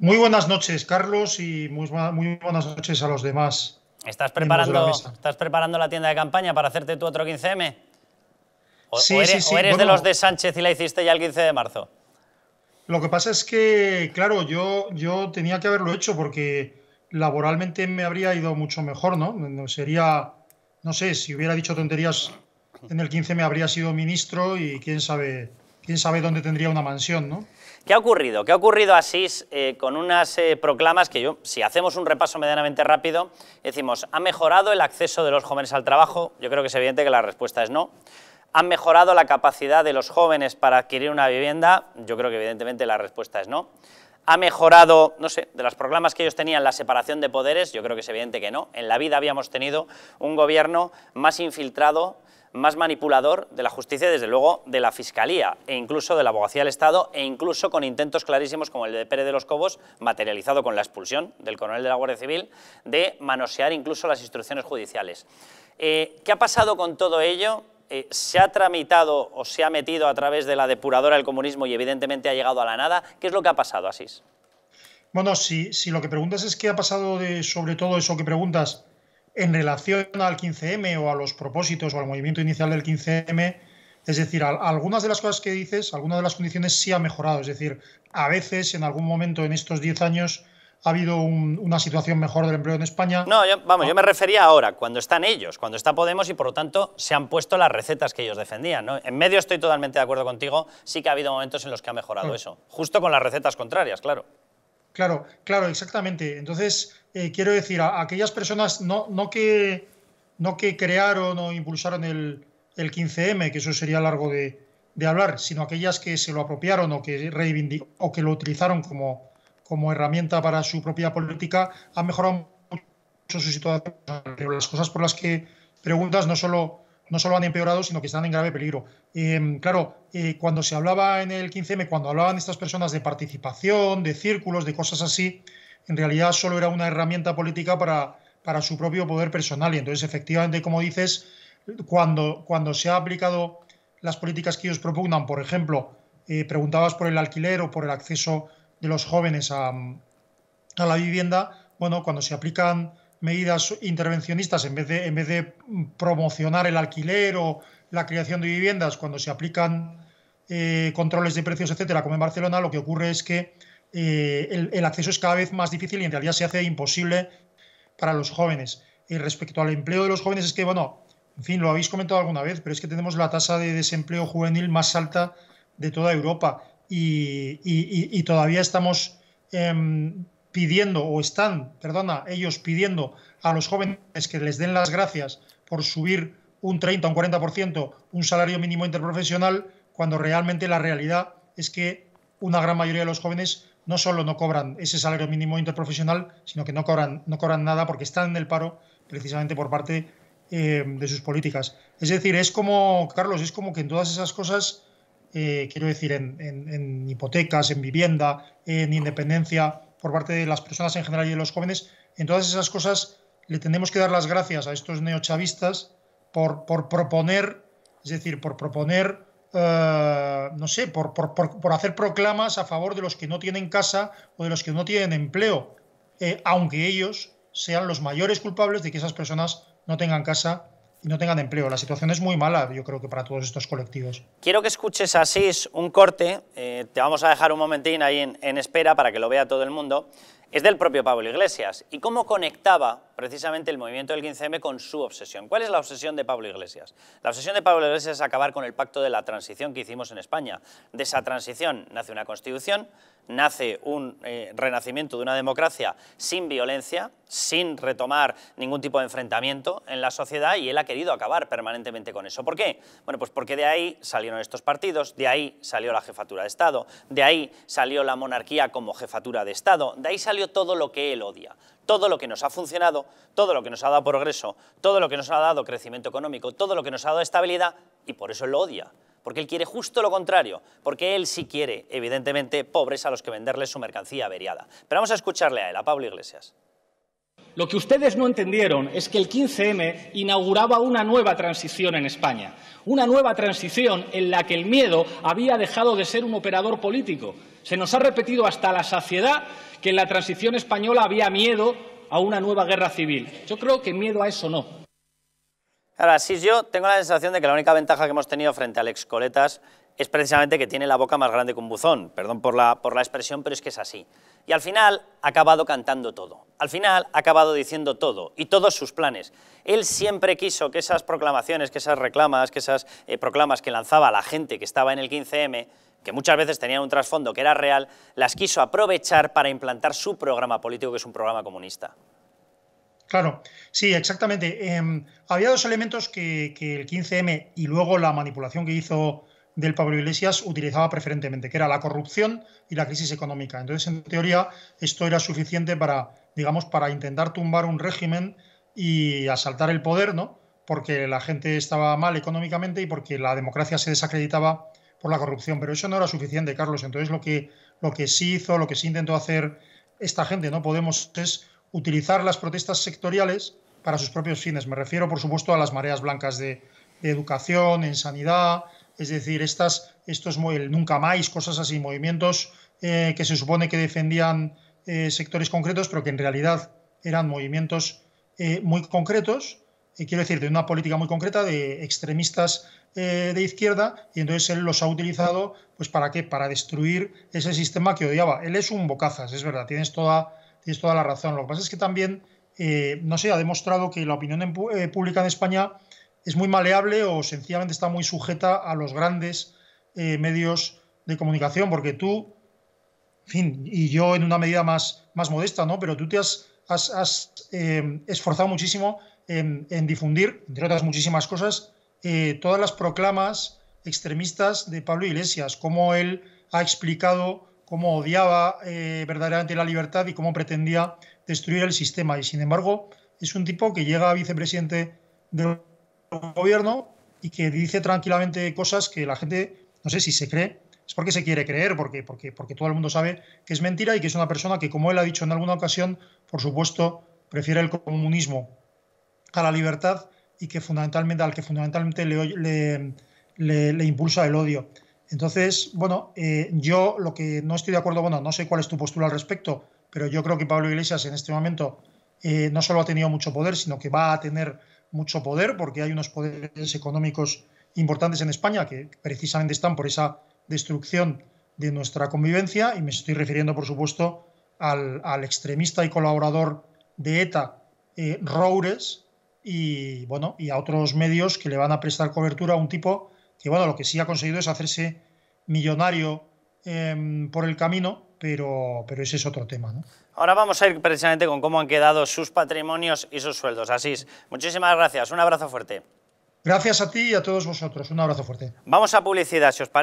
Muy buenas noches, Carlos, y muy, buenas noches a los demás. ¿Estás preparando, ¿Estás preparando la tienda de campaña para hacerte tu otro 15M? ¿O, eres, eres de los de Sánchez y la hiciste ya el 15 de marzo? Lo que pasa es que, claro, yo, yo tenía que haberlo hecho porque laboralmente me habría ido mucho mejor, ¿no? sería, no sé, si hubiera dicho tonterías en el 15 me habría sido ministro y quién sabe quién sabe dónde tendría una mansión, ¿no? ¿Qué ha ocurrido? ¿Qué ha ocurrido Asís eh, con unas eh, proclamas que yo, si hacemos un repaso medianamente rápido, decimos, ¿ha mejorado el acceso de los jóvenes al trabajo? Yo creo que es evidente que la respuesta es no. ¿Han mejorado la capacidad de los jóvenes para adquirir una vivienda? Yo creo que evidentemente la respuesta es no ha mejorado, no sé, de los programas que ellos tenían, la separación de poderes, yo creo que es evidente que no. En la vida habíamos tenido un gobierno más infiltrado, más manipulador de la justicia, desde luego de la Fiscalía, e incluso de la Abogacía del Estado, e incluso con intentos clarísimos como el de Pérez de los Cobos, materializado con la expulsión del coronel de la Guardia Civil, de manosear incluso las instrucciones judiciales. Eh, ¿Qué ha pasado con todo ello? Eh, se ha tramitado o se ha metido a través de la depuradora del comunismo y evidentemente ha llegado a la nada. ¿Qué es lo que ha pasado, Asís? Bueno, si, lo que preguntas es qué ha pasado sobre todo eso que preguntas en relación al 15M o a los propósitos o al movimiento inicial del 15M, es decir, algunas de las cosas que dices, algunas de las condiciones sí ha mejorado. Es decir, a veces en algún momento en estos 10 años ha habido una situación mejor del empleo en España. No, vamos, ah. yo me refería ahora, cuando están ellos, cuando está Podemos y por lo tanto se han puesto las recetas que ellos defendían. ¿no? En medio estoy totalmente de acuerdo contigo, sí que ha habido momentos en los que ha mejorado mm. eso, justo con las recetas contrarias, claro. Claro, claro, exactamente. Entonces, eh, quiero decir, aquellas personas no, que, no que crearon o impulsaron el, 15M, que eso sería largo de, hablar, sino aquellas que se lo apropiaron o que o que lo utilizaron como, como herramienta para su propia política, ha mejorado mucho su situación. Pero las cosas por las que preguntas no solo, no han empeorado, sino que están en grave peligro. Em, claro, eh, cuando se hablaba en el 15M, cuando hablaban estas personas de participación, de círculos, de cosas así, en realidad solo era una herramienta política para, para su propio poder personal. Y entonces, efectivamente, como dices, cuando, cuando se ha aplicado las políticas que ellos propugnan, por ejemplo, eh, preguntabas por el alquiler o por el acceso de los jóvenes a, la vivienda, bueno, cuando se aplican medidas intervencionistas en vez de, promocionar el alquiler o la creación de viviendas, cuando se aplican eh, controles de precios, etcétera, como en Barcelona, lo que ocurre es que eh, el, el, acceso es cada vez más difícil y en realidad se hace imposible para los jóvenes. Y respecto al empleo de los jóvenes, es que, bueno, en fin, lo habéis comentado alguna vez, pero es que tenemos la tasa de desempleo juvenil más alta de toda Europa y, todavía estamos em, pidiendo, o están, perdona, ellos pidiendo a los jóvenes que les den las gracias por subir un 30 o un 40% un salario mínimo interprofesional, cuando realmente la realidad es que una gran mayoría de los jóvenes no solo no cobran ese salario mínimo interprofesional, sino que no cobran, no cobran nada porque están en el paro precisamente por parte em, de sus políticas. Es decir, es como, Carlos, es como que en todas esas cosas eh, quiero decir, en, hipotecas, en vivienda, en independencia, por parte de las personas en general y de los jóvenes, en todas esas cosas le tenemos que dar las gracias a estos neochavistas por, proponer, es decir, por proponer, eh, no sé, por, hacer proclamas a favor de los que no tienen casa o de los que no tienen empleo, eh, aunque ellos sean los mayores culpables de que esas personas no tengan casa y no tengan empleo. La situación es muy mala, yo creo que para todos estos colectivos. Quiero que escuches a Asís un corte, eh, te vamos a dejar un momentín ahí en espera para que lo vea todo el mundo. Es del propio Pablo Iglesias y cómo conectaba precisamente el movimiento del 15M con su obsesión. ¿Cuál es la obsesión de Pablo Iglesias? La obsesión de Pablo Iglesias es acabar con el pacto de la transición que hicimos en España. De esa transición nace una constitución, nace un eh, renacimiento de una democracia sin violencia, sin retomar ningún tipo de enfrentamiento en la sociedad y él ha querido acabar permanentemente con eso. ¿Por qué? Bueno, pues porque de ahí salieron estos partidos, de ahí salió la jefatura de Estado, de ahí salió la monarquía como jefatura de Estado, de ahí salió todo lo que él odia todo lo que nos ha funcionado, todo lo que nos ha dado progreso, todo lo que nos ha dado crecimiento económico, todo lo que nos ha dado estabilidad, y por eso él lo odia. Porque él quiere justo lo contrario, porque él sí quiere, evidentemente, pobres a los que venderles su mercancía averiada. Pero vamos a escucharle a él, a Pablo Iglesias. Lo que ustedes no entendieron es que el 15M inauguraba una nueva transición en España, una nueva transición en la que el miedo había dejado de ser un operador político, se nos ha repetido hasta la saciedad que en la transición española había miedo a una nueva guerra civil. Yo creo que miedo a eso no. Ahora, sí, yo tengo la sensación de que la única ventaja que hemos tenido frente a Alex Coletas es precisamente que tiene la boca más grande que un buzón, perdón por la, por la expresión, pero es que es así. Y al final ha acabado cantando todo, al final ha acabado diciendo todo y todos sus planes. Él siempre quiso que esas proclamaciones, que esas reclamas, que esas eh, proclamas que lanzaba la gente que estaba en el 15M, que muchas veces tenían un trasfondo que era real, las quiso aprovechar para implantar su programa político, que es un programa comunista. Claro, sí, exactamente. Em, había dos elementos que, que el 15M y luego la manipulación que hizo del Pablo Iglesias utilizaba preferentemente, que era la corrupción y la crisis económica. Entonces, en teoría, esto era suficiente para, digamos, para intentar tumbar un régimen y asaltar el poder, ¿no? Porque la gente estaba mal económicamente y porque la democracia se desacreditaba por la corrupción. Pero eso no era suficiente, Carlos. Entonces, lo que, lo que sí hizo, lo que sí intentó hacer esta gente, ¿no? Podemos es utilizar las protestas sectoriales para sus propios fines. Me refiero, por supuesto, a las mareas blancas de educación, en sanidad, es decir, estas, estos el nunca más, cosas así, movimientos eh, que se supone que defendían eh, sectores concretos, pero que en realidad eran movimientos eh, muy concretos, quiero decir, de una política muy concreta de extremistas de izquierda, y entonces él los ha utilizado, pues ¿para qué? Para destruir ese sistema que odiaba. Él es un bocazas, es verdad, tienes toda, toda la razón. Lo que pasa es que también, no sé, ha demostrado que la opinión pública en España es muy maleable o sencillamente está muy sujeta a los grandes eh, medios de comunicación, porque tú, fin, y yo en una medida más, más modesta, ¿no? Pero tú te has, has, eh, esforzado muchísimo en, difundir, entre otras muchísimas cosas, eh, todas las proclamas extremistas de Pablo Iglesias, cómo él ha explicado cómo odiaba verdaderamente la libertad y cómo pretendía destruir el sistema. Y sin embargo, es un tipo que llega a vicepresidente del gobierno y que dice tranquilamente cosas que la gente, no sé si se cree, es porque se quiere creer, porque, porque, porque todo el mundo sabe que es mentira y que es una persona que, como él ha dicho en alguna ocasión, por supuesto, prefiere el comunismo a la libertad y que fundamentalmente, al que fundamentalmente le, impulsa el odio. Entonces, bueno, eh, yo lo que no estoy de acuerdo, bueno, no sé cuál es tu postura al respecto, pero yo creo que Pablo Iglesias en este momento eh, no solo ha tenido mucho poder, sino que va a tener mucho poder, porque hay unos poderes económicos importantes en España que precisamente están por esa destrucción de nuestra convivencia, y me estoy refiriendo, por supuesto, al, extremista y colaborador de ETA, eh, Roures, y bueno, y a otros medios que le van a prestar cobertura a un tipo que, bueno, lo que sí ha conseguido es hacerse millonario em, por el camino, pero, pero ese es otro tema. Ahora vamos a ir precisamente con cómo han quedado sus patrimonios y sus sueldos. Asís, muchísimas gracias, un abrazo fuerte. Gracias a ti y a todos vosotros, un abrazo fuerte. Vamos a publicidad, si os parece.